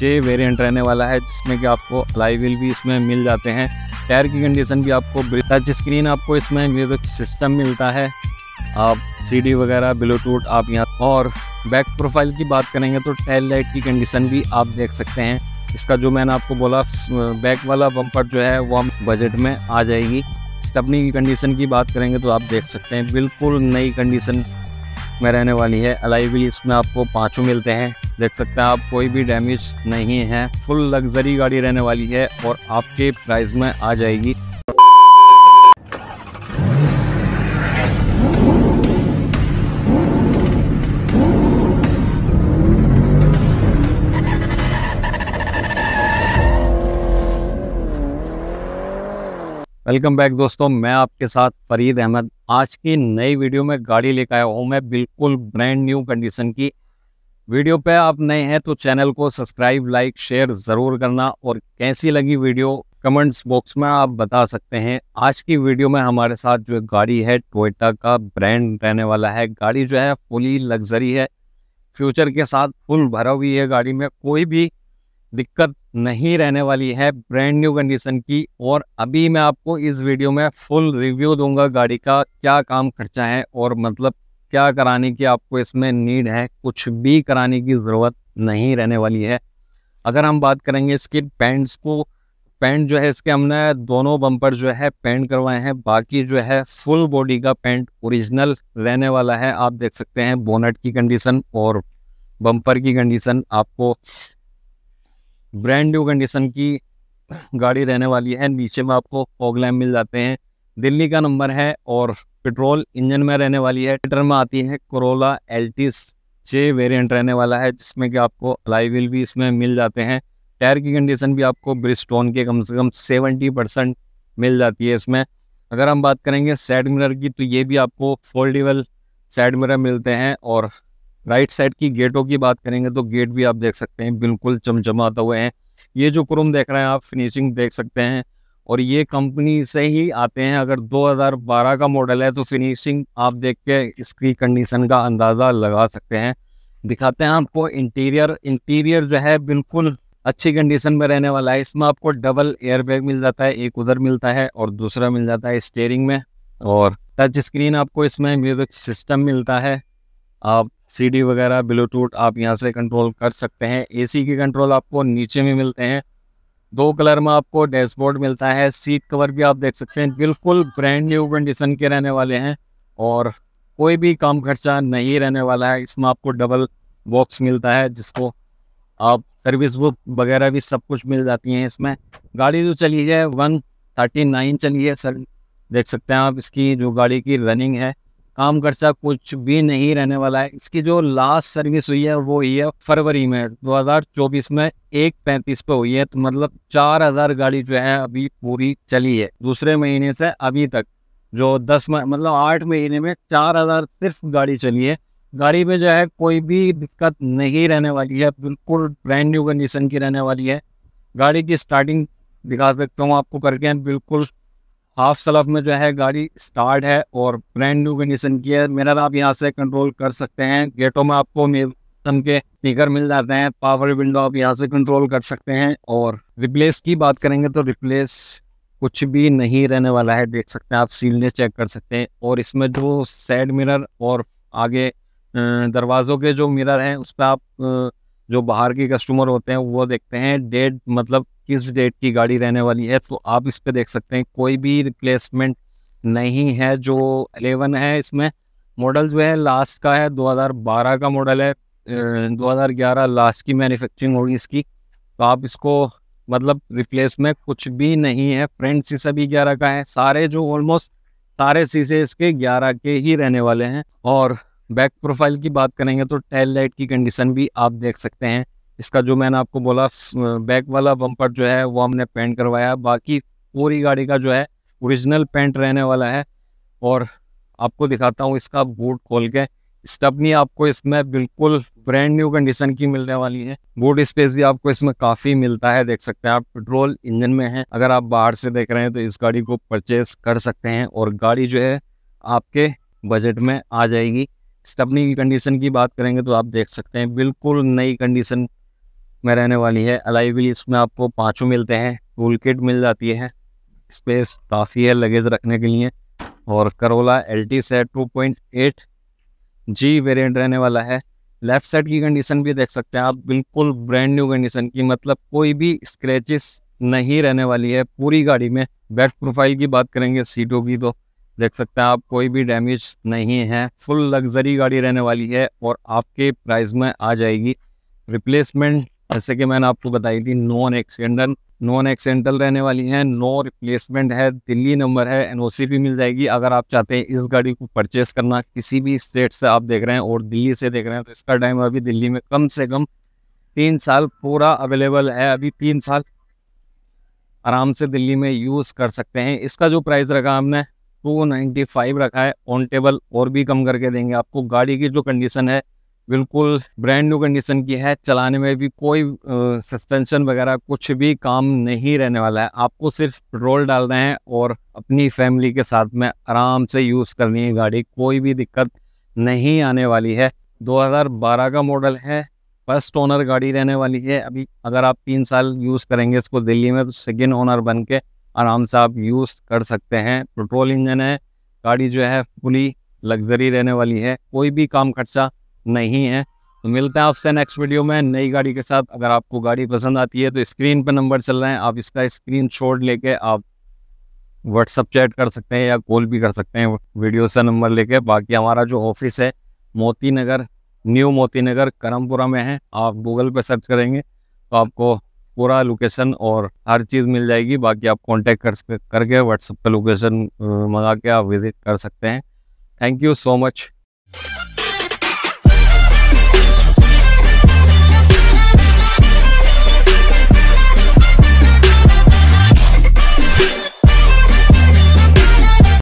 छः वेरिएंट रहने वाला है जिसमें कि आपको अलाई व्हील भी इसमें मिल जाते हैं टायर की कंडीशन भी आपको टच स्क्रीन आपको इसमें म्यूजिक सिस्टम मिलता है आप सीडी वगैरह ब्लूटूथ आप यहाँ और बैक प्रोफाइल की बात करेंगे तो टेल लाइट की कंडीशन भी आप देख सकते हैं इसका जो मैंने आपको बोला बैक वाला बम्पर जो है वो बजट में आ जाएगी स्टपनी की कंडीशन की बात करेंगे तो आप देख सकते हैं बिल्कुल नई कंडीशन में रहने वाली है अलाइवी इसमें आपको पाँचों मिलते हैं देख सकते हैं आप कोई भी डैमेज नहीं है फुल लग्जरी गाड़ी रहने वाली है और आपके प्राइस में आ जाएगी वेलकम बैक दोस्तों मैं आपके साथ फरीद अहमद आज की नई वीडियो में गाड़ी लेकर आया हूँ मैं बिल्कुल ब्रांड न्यू कंडीशन की वीडियो पे आप नए हैं तो चैनल को सब्सक्राइब लाइक शेयर ज़रूर करना और कैसी लगी वीडियो कमेंट्स बॉक्स में आप बता सकते हैं आज की वीडियो में हमारे साथ जो गाड़ी है टोयटा का ब्रांड रहने वाला है गाड़ी जो है फुली लग्जरी है फ्यूचर के साथ फुल भरा हुई है गाड़ी में कोई भी दिक्कत नहीं रहने वाली है ब्रांड न्यू कंडीशन की और अभी मैं आपको इस वीडियो में फुल रिव्यू दूंगा गाड़ी का क्या काम खर्चा है और मतलब क्या कराने की आपको इसमें नीड है कुछ भी कराने की ज़रूरत नहीं रहने वाली है अगर हम बात करेंगे इसके पैंट्स को पैंट जो है इसके हमने दोनों बम्पर जो है पेंट करवाए हैं बाकी जो है फुल बॉडी का पेंट ओरिजिनल रहने वाला है आप देख सकते हैं बोनट की कंडीशन और बम्पर की कंडीशन आपको ब्रांड न्यू कंडीशन की गाड़ी रहने वाली है नीचे में आपको फॉग लैम्प मिल जाते हैं दिल्ली का नंबर है और पेट्रोल इंजन में रहने वाली है ट्रेटर में आती है कोरोला एल्टिस जे वेरिएंट रहने वाला है जिसमें कि आपको अलाई व्हील भी इसमें मिल जाते हैं टायर की कंडीशन भी आपको ब्रिस्टोन के कम से कम सेवेंटी परसेंट मिल जाती है इसमें अगर हम बात करेंगे सैड मिरर की तो ये भी आपको फोल्डेबल सैड मिरर मिलते हैं और राइट साइड की गेटों की बात करेंगे तो गेट भी आप देख सकते हैं बिल्कुल चमचमाते हुए हैं ये जो क्रोम देख रहे हैं आप फिनिशिंग देख सकते हैं और ये कंपनी से ही आते हैं अगर 2012 का मॉडल है तो फिनिशिंग आप देख के इसकी कंडीशन का अंदाज़ा लगा सकते हैं दिखाते हैं आपको इंटीरियर इंटीरियर जो है बिल्कुल अच्छी कंडीशन में रहने वाला है इसमें आपको डबल एयरबैग मिल जाता है एक उधर मिलता है और दूसरा मिल जाता है स्टेयरिंग में और टच स्क्रीन आपको इसमें म्यूजिक सिस्टम मिलता है आप सीडी वगैरह ब्लूटूथ आप यहाँ से कंट्रोल कर सकते हैं एसी के कंट्रोल आपको नीचे में मिलते हैं दो कलर में आपको डैशबोर्ड मिलता है सीट कवर भी आप देख सकते हैं बिल्कुल ब्रांड न्यू कंडीशन के रहने वाले हैं और कोई भी कम खर्चा नहीं रहने वाला है इसमें आपको डबल बॉक्स मिलता है जिसको आप सर्विस बुक वगैरह भी सब कुछ मिल जाती हैं इसमें गाड़ी जो चली है वन थर्टी नाइन चली है सर देख सकते हैं आप इसकी जो गाड़ी की रनिंग है काम खर्चा कुछ भी नहीं रहने वाला है इसकी जो लास्ट सर्विस हुई है वो हुई है फरवरी में 2024 में एक पैंतीस पे हुई है तो मतलब 4000 गाड़ी जो है अभी पूरी चली है दूसरे महीने से अभी तक जो दस मतलब आठ महीने में 4000 सिर्फ गाड़ी चली है गाड़ी में जो है कोई भी दिक्कत नहीं रहने वाली है बिल्कुल ब्रांड न्यू कंडीशन की रहने वाली है गाड़ी की स्टार्टिंग दिखा सकता हूँ आपको करके बिल्कुल हाफ सलफ में जो है गाड़ी स्टार्ट है और ब्रांड न्यू कंडीशन की है मिरर आप यहाँ से कंट्रोल कर सकते हैं गेटों में आपको सिस्टम के स्पीकर मिल जाते हैं पावर विंडो आप यहाँ से कंट्रोल कर सकते हैं और रिप्लेस की बात करेंगे तो रिप्लेस कुछ भी नहीं रहने वाला है देख सकते हैं आप सीलनेस चेक कर सकते हैं और इसमें जो साइड मिरर और आगे दरवाज़ों के जो मिरर हैं उस पर आप जो बाहर के कस्टमर होते हैं वो देखते हैं डेड मतलब किस डेट की गाड़ी रहने वाली है तो आप इस पर देख सकते हैं कोई भी रिप्लेसमेंट नहीं है जो एलेवन है इसमें मॉडल जो है लास्ट का है 2012 का मॉडल है 2011 लास्ट की मैन्युफैक्चरिंग होगी इसकी तो आप इसको मतलब रिप्लेस में कुछ भी नहीं है फ्रंट शीशा भी ग्यारह का है सारे जो ऑलमोस्ट सारे शीशे इसके ग्यारह के ही रहने वाले हैं और बैक प्रोफाइल की बात करेंगे तो टेल लाइट की कंडीशन भी आप देख सकते हैं इसका जो मैंने आपको बोला बैक वाला बम्पर जो है वो हमने पेंट करवाया बाकी पूरी गाड़ी का जो है ओरिजिनल पेंट रहने वाला है और आपको दिखाता हूँ इसका बूट खोल के स्टपनी आपको इसमें बिल्कुल ब्रांड न्यू कंडीशन की मिलने वाली है बूट स्पेस भी आपको इसमें काफ़ी मिलता है देख सकते हैं आप पेट्रोल इंजन में है अगर आप बाहर से देख रहे हैं तो इस गाड़ी को परचेज कर सकते हैं और गाड़ी जो है आपके बजट में आ जाएगी स्टपनी की कंडीशन की बात करेंगे तो आप देख सकते हैं बिल्कुल नई कंडीशन में रहने वाली है अलाइविल इसमें आपको पाँचों मिलते हैं टूल किट मिल जाती है स्पेस काफ़ी है लगेज रखने के लिए और Corolla L T set two point eight G variant रहने वाला है लेफ़्ट साइड की कंडीशन भी देख सकते हैं आप बिल्कुल ब्रांड न्यू कंडीशन की मतलब कोई भी स्क्रैचेस नहीं रहने वाली है पूरी गाड़ी में बैक प्रोफाइल की बात करेंगे सीटों की तो देख सकते हैं आप कोई भी डैमेज नहीं है फुल लग्जरी गाड़ी रहने वाली है और आपके प्राइस में आ जाएगी रिप्लेसमेंट जैसे कि मैंने आपको बताई थी नॉन एक्सीडेंटल नॉन एक्सीडेंटल रहने वाली है नो रिप्लेसमेंट है दिल्ली नंबर है एन भी मिल जाएगी अगर आप चाहते हैं इस गाड़ी को परचेस करना किसी भी स्टेट से आप देख रहे हैं और दिल्ली से देख रहे हैं तो इसका टाइम अभी दिल्ली में कम से कम तीन साल पूरा अवेलेबल है अभी तीन साल आराम से दिल्ली में यूज़ कर सकते हैं इसका जो प्राइस रखा हमने टू नाइन्टी फाइव रखा है ऑन टेबल और भी कम करके देंगे आपको गाड़ी की जो कंडीशन है बिल्कुल ब्रांड न्यू कंडीशन की है चलाने में भी कोई सस्पेंशन वगैरह कुछ भी काम नहीं रहने वाला है आपको सिर्फ पेट्रोल डालना है और अपनी फैमिली के साथ में आराम से यूज़ करनी है गाड़ी कोई भी दिक्कत नहीं आने वाली है 2012 का मॉडल है फर्स्ट ओनर गाड़ी रहने वाली है अभी अगर आप तीन साल यूज़ करेंगे इसको दिल्ली में तो सेकेंड ओनर बन के आराम से आप यूज़ कर सकते हैं पेट्रोल इंजन है गाड़ी जो है फुली लग्जरी रहने वाली है कोई भी काम खर्चा नहीं है तो मिलते हैं आपसे नेक्स्ट वीडियो में नई गाड़ी के साथ अगर आपको गाड़ी पसंद आती है तो स्क्रीन पर नंबर चल रहे हैं आप इसका स्क्रीन छोड़ लेके आप व्हाट्सअप चैट कर सकते हैं या कॉल भी कर सकते हैं वीडियो से नंबर लेके बाकी हमारा जो ऑफिस है मोती नगर न्यू मोती नगर करमपुरा में है आप गूगल पर सर्च करेंगे तो आपको पूरा लोकेशन और हर चीज़ मिल जाएगी बाकी आप कॉन्टेक्ट कर करके व्हाट्सअप पर लोकेशन मंगा के आप विज़िट कर सकते हैं थैंक यू सो मच